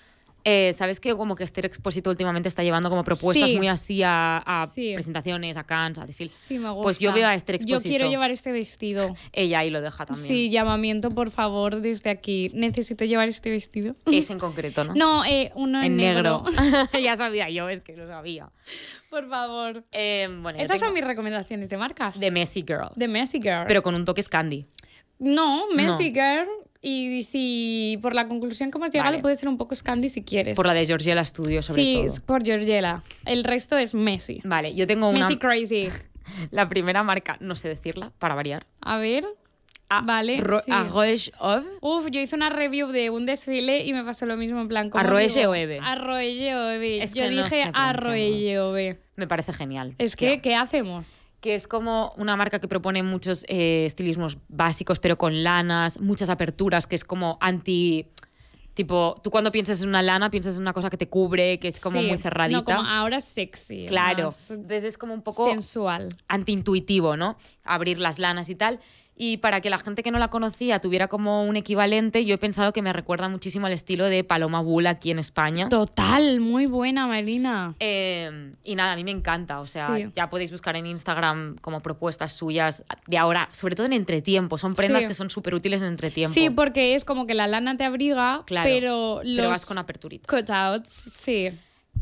eh, Sabes que como que Esther Expósito últimamente está llevando como propuestas muy así a, presentaciones, a cans, a desfiles. Pues yo veo a Esther Exposito. Yo quiero llevar este vestido. Ella ahí lo deja también. Sí, llamamiento, por favor, desde aquí. Necesito llevar este vestido. ¿Qué es en concreto, no? No, eh, uno en, negro. ya sabía yo, es que lo sabía. Por favor. Em, Esas son mis recomendaciones de marcas. De Messy Girl. De Messy Girl. Pero con un toque Scandi. No, Messy Girl y si por la conclusión que hemos llegado puede ser un poco Scandi si quieres. Por la de Georgiela Studios, sobre sí, todo. Sí, por Georgiela. El resto es Messi. Vale, yo tengo una. Messi Crazy. la primera marca, no sé decirla, para variar. A ver. vale. Sí. Uf, yo hice una review de un desfile y me pasó lo mismo en plan. Arroyo... Oeve. Yo dije Arroyo... Me parece genial. Es que, ¿qué hacemos? que es como una marca que propone muchos eh, estilismos básicos, pero con lanas, muchas aperturas, que es como anti... Tipo, tú cuando piensas en una lana, piensas en una cosa que te cubre, que es como muy cerradita. No, como ahora sexy. Claro. Entonces es como un poco... Sensual. Antiintuitivo, ¿no? Abrir las lanas y tal y para que la gente que no la conocía tuviera como un equivalente, yo he pensado que me recuerda muchísimo al estilo de Paloma Bull aquí en España. Total, muy buena, Marina. Eh, y nada, a mí me encanta, o sea, ya podéis buscar en Instagram como propuestas suyas de ahora, sobre todo en entretiempo, son prendas que son súper útiles en entretiempo. Sí, porque es como que la lana te abriga, pero los vas con aperturitas. Cutouts, sí.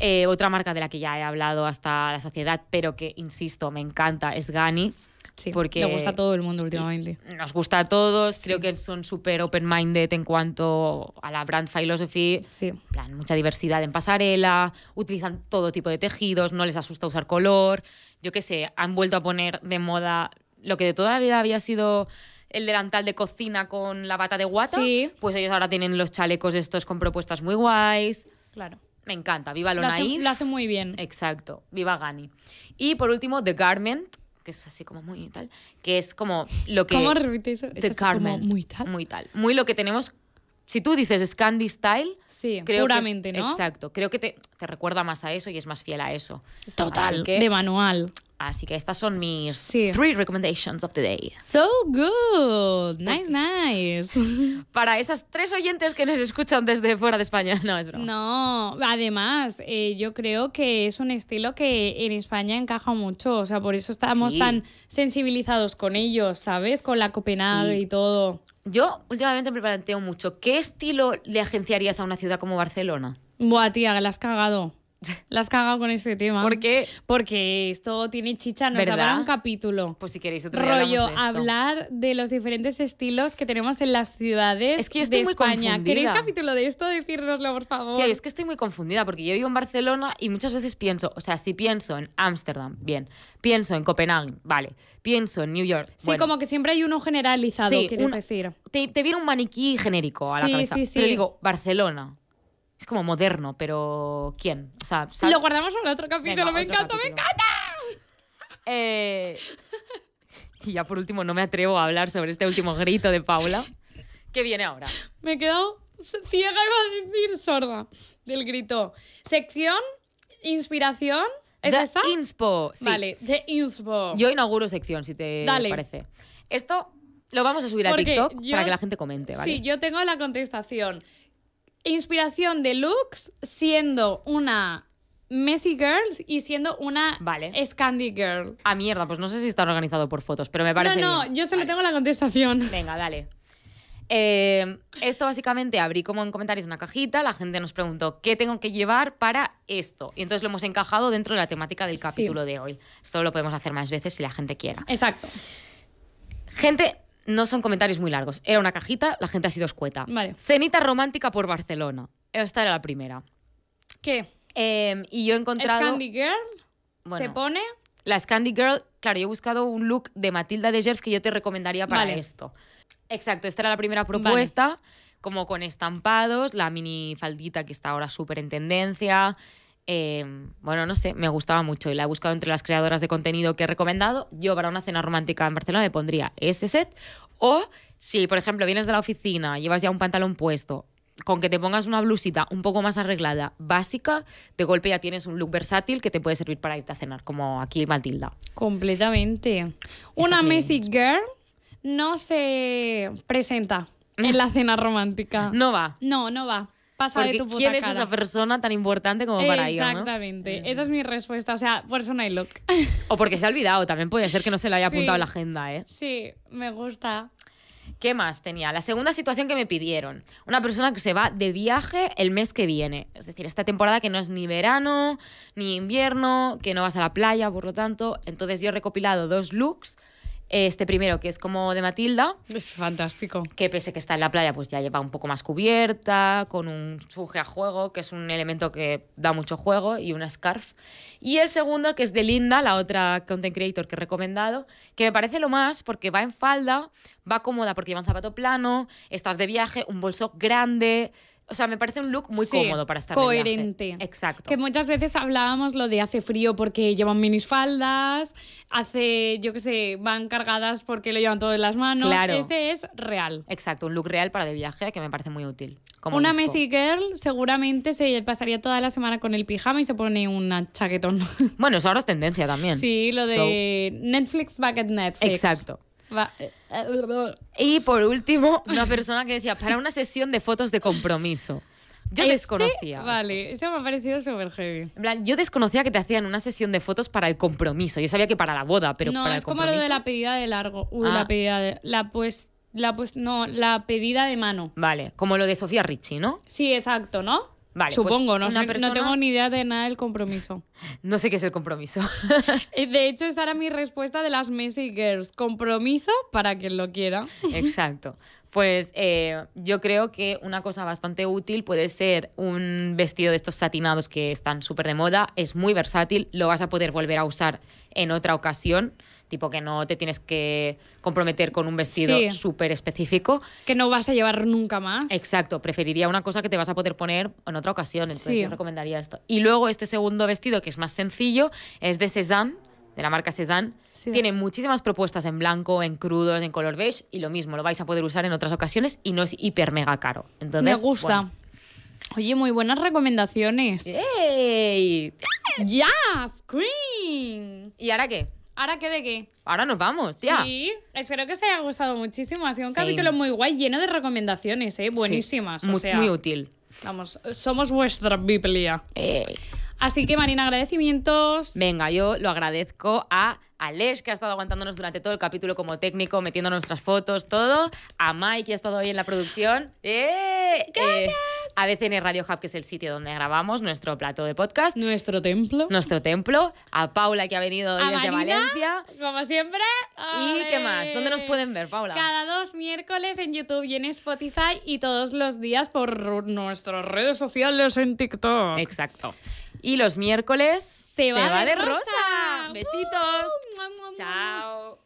Eh, otra marca de la que ya he hablado hasta la saciedad, pero que, insisto, me encanta, es Gani Sí, porque le gusta a todo el mundo últimamente. Nos gusta a todos, creo que son súper open-minded en cuanto a la brand philosophy. Sí. Plan, mucha diversidad en pasarela, utilizan todo tipo de tejidos, no les asusta usar color. Yo qué sé, han vuelto a poner de moda lo que de toda la vida había sido el delantal de cocina con la bata de guata. Sí. Pues ellos ahora tienen los chalecos estos con propuestas muy guays. Claro. Me encanta. Viva Lonaís. Lo lo hace muy bien. Exacto. Viva Gani. Y por último, The Garment que es así como muy tal, que es como lo que... ¿Cómo repite eso? Es Carmen. Como muy tal. Muy tal. Muy lo que tenemos... Si tú dices Scandi Style, sí, puramente, ¿no? Exacto, creo que te, recuerda más a eso y es más fiel a eso. Total, de manual. Así que estas son mis three recommendations of the day. So good. Nice, nice. Para esas tres oyentes que nos escuchan desde fuera de España. No, es broma. No, además, eh, yo creo que es un estilo que en España encaja mucho. O sea, por eso estamos tan sensibilizados con ellos, ¿sabes? Con la Copenhague y todo. Yo últimamente me planteo mucho, ¿qué estilo le agenciarías a una ciudad como Barcelona? Buah, tía, la has cagado. La has cagado con este tema. ¿Por qué? Porque esto tiene chicha, nos da un capítulo. Pues si queréis otro Rollo, hablar de los diferentes estilos que tenemos en las ciudades es que estoy de muy España. Confundida. ¿Queréis capítulo de esto? Decírnoslo, por favor. es que estoy muy confundida porque yo vivo en Barcelona y muchas veces pienso, o sea, si pienso en Ámsterdam, bien. Pienso en Copenhague, vale. Pienso en New York. Sí, como que siempre hay uno generalizado, quieres decir. Te, te, viene un maniquí genérico a la cabeza. Sí, sí. Pero digo, Barcelona. Es como moderno, pero ¿quién? O sea, Lo guardamos para otro capítulo, me encanta, me encanta. Eh, y ya por último, no me atrevo a hablar sobre este último grito de Paula. ¿Qué viene ahora? Me he quedado ciega, iba a decir sorda, del grito. Sección, inspiración. ¿Es Inspo. Vale, De Inspo. Yo inauguro sección, si te parece. Esto lo vamos a subir a TikTok para que la gente comente, ¿vale? Sí, yo tengo la contestación. Inspiración de looks siendo una Messy girl y siendo una vale. Girl. A mierda, pues no sé si está organizado por fotos, pero me parece. No, no, yo solo me tengo la contestación. Venga, dale. Eh, esto básicamente abrí como en comentarios una cajita, la gente nos preguntó qué tengo que llevar para esto. Y entonces lo hemos encajado dentro de la temática del capítulo de hoy. Esto lo podemos hacer más veces si la gente quiera. Exacto. Gente, no son comentarios muy largos. Era una cajita, la gente ha sido escueta. Cenita romántica por Barcelona. Esta era la primera. ¿Qué? Em, y yo he encontrado... ¿Scandy Girl? Bueno, ¿Se pone? La Scandy Girl, claro, yo he buscado un look de Matilda de Jeff que yo te recomendaría para esto. Exacto, esta era la primera propuesta, como con estampados, la mini faldita que está ahora superintendencia. en tendencia, Em, bueno, no sé, me gustaba mucho y la he buscado entre las creadoras de contenido que he recomendado. Yo para una cena romántica en Barcelona Le pondría ese set. O si, por ejemplo, vienes de la oficina, llevas ya un pantalón puesto, con que te pongas una blusita un poco más arreglada, básica, de golpe ya tienes un look versátil que te puede servir para irte a cenar, como aquí Matilda. Completamente. una messy Girl no se presenta en la cena romántica. No va. No, no va. Pasa de tu puta ¿Quién es esa persona tan importante como para no? Exactamente. Esa es mi respuesta. O sea, por eso no hay look. O porque se ha olvidado. También puede ser que no se le haya apuntado la agenda, ¿eh? Sí, me gusta. ¿Qué más tenía? La segunda situación que me pidieron. Una persona que se va de viaje el mes que viene. Es decir, esta temporada que no es ni verano, ni invierno, que no vas a la playa, por lo tanto. Entonces yo he recopilado dos looks este primero, que es como de Matilda. Es fantástico. Que pese que está en la playa, pues ya lleva un poco más cubierta, con un suje a juego, que es un elemento que da mucho juego, y una scarf. Y el segundo, que es de Linda, la otra content creator que he recomendado, que me parece lo más porque va en falda, va cómoda porque lleva un zapato plano, estás de viaje, un bolso grande, o sea, me parece un look muy cómodo para estar coherente. de viaje. Exacto. Que muchas veces hablábamos lo de hace frío porque llevan minifaldas, hace, yo qué sé, van cargadas porque lo llevan todo en las manos. Claro. Este es real. Exacto, un look real para de viaje que me parece muy útil. Como una messy Girl seguramente se pasaría toda la semana con el pijama y se pone una chaquetón. Bueno, eso ahora es tendencia también. Sí, lo de Netflix back at Netflix. Exacto. Y por último, una persona que decía, para una sesión de fotos de compromiso. Yo este desconocía. Vale, me ha parecido súper heavy. En plan, yo desconocía que te hacían una sesión de fotos para el compromiso. Yo sabía que para la boda, pero para el compromiso. es como lo de la pedida de largo. Uy, la ah. pedida de. La pues. La pues. No, la pedida de mano. Vale, como lo de Sofía Ricci ¿no? Sí, exacto, ¿no? Pues, Supongo, no, no tengo ni idea de nada del compromiso. No sé qué es el compromiso. Eh, de hecho, esa era mi respuesta de las Messi Girls. Compromiso para quien lo quiera. Exacto. Pues eh, yo creo que una cosa bastante útil puede ser un vestido de estos satinados que están súper de moda. Es muy versátil, lo vas a poder volver a usar en otra ocasión tipo que no te tienes que comprometer con un vestido súper específico. Que no vas a llevar nunca más. Exacto, preferiría una cosa que te vas a poder poner en otra ocasión, entonces yo recomendaría esto. Y luego este segundo vestido, que es más sencillo, es de Cezanne de la marca Cezanne Tiene muchísimas propuestas en blanco, en crudo en color beige, y lo mismo, lo vais a poder usar en otras ocasiones y no es hiper mega caro. Entonces, Me gusta. Oye, muy buenas recomendaciones. ¡Ey! ¡Ya! ¡Queen! ¿Y ahora qué? ¿Ahora qué de qué? Ahora nos vamos, tía. Sí, espero que os haya gustado muchísimo. Ha sido un capítulo muy guay, lleno de recomendaciones, ¿eh? Buenísimas. muy, útil. Vamos, somos vuestra Biblia. Eh. Así que, Marina, agradecimientos. Venga, yo lo agradezco a Alex, que ha estado aguantándonos durante todo el capítulo como técnico, metiendo nuestras fotos, todo. A Mike, que ha estado ahí en la producción. ¡Eh! ¡Gracias! eh a ABCN Radio Hub, que es el sitio donde grabamos nuestro plato de podcast. Nuestro templo. Nuestro templo. A Paula, que ha venido hoy desde Valencia. Como siempre. ¿Y qué más? ¿Dónde nos pueden ver, Paula? Cada dos miércoles en YouTube y en Spotify y todos los días por nuestras redes sociales en TikTok. Exacto. Y los miércoles se, va, de rosa. Besitos. Chao.